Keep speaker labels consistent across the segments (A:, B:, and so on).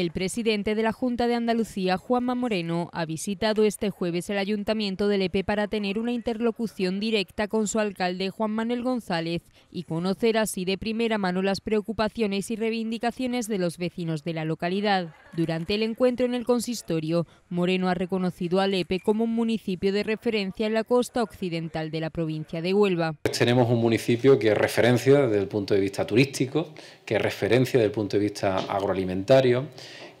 A: El presidente de la Junta de Andalucía, Juanma Moreno, ha visitado este jueves el Ayuntamiento de Lepe e para tener una interlocución directa con su alcalde Juan Manuel González y conocer así de primera mano las preocupaciones y reivindicaciones de los vecinos de la localidad. Durante el encuentro en el consistorio, Moreno ha reconocido a Lepe e como un municipio de referencia en la costa occidental de la provincia de Huelva.
B: Pues tenemos un municipio que es referencia desde el punto de vista turístico, que es referencia desde el punto de vista agroalimentario,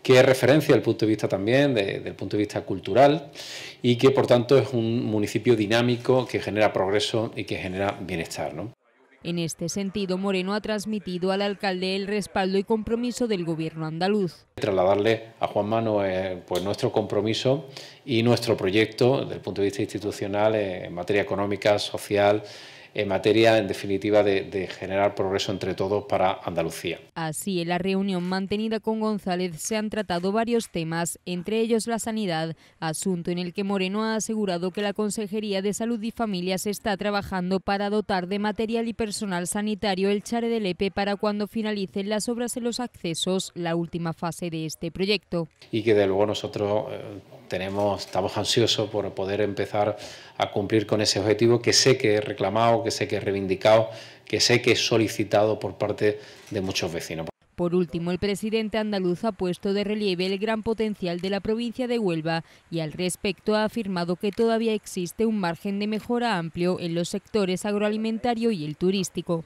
B: que es referencia del punto de vista también, del punto de vista cultural, y que por tanto es un municipio dinámico que genera progreso y que genera bienestar.
A: ¿no? En este sentido, Moreno ha transmitido al alcalde el respaldo y compromiso del gobierno andaluz.
B: Trasladarle a Juan Mano eh, pues nuestro compromiso y nuestro proyecto desde el punto de vista institucional eh, en materia económica, social, en materia, en definitiva, de, generar progreso entre todos para Andalucía.
A: Así, en la reunión mantenida con González se han tratado varios temas, entre ellos la sanidad, asunto en el que Moreno ha asegurado que la Consejería de Salud y Familias está trabajando para dotar de material y personal sanitario el Chare de Lepe para cuando finalicen las obras en los accesos, la última fase de este proyecto.
B: Y que de luego nosotros eh, tenemos, estamos ansiosos por poder empezar a cumplir con ese objetivo que sé que he reclamado que sé que es reivindicado, que sé que es solicitado por parte de muchos vecinos.
A: Por último, el presidente andaluz ha puesto de relieve el gran potencial de la provincia de Huelva y al respecto ha afirmado que todavía existe un margen de mejora amplio en los sectores agroalimentario y el turístico.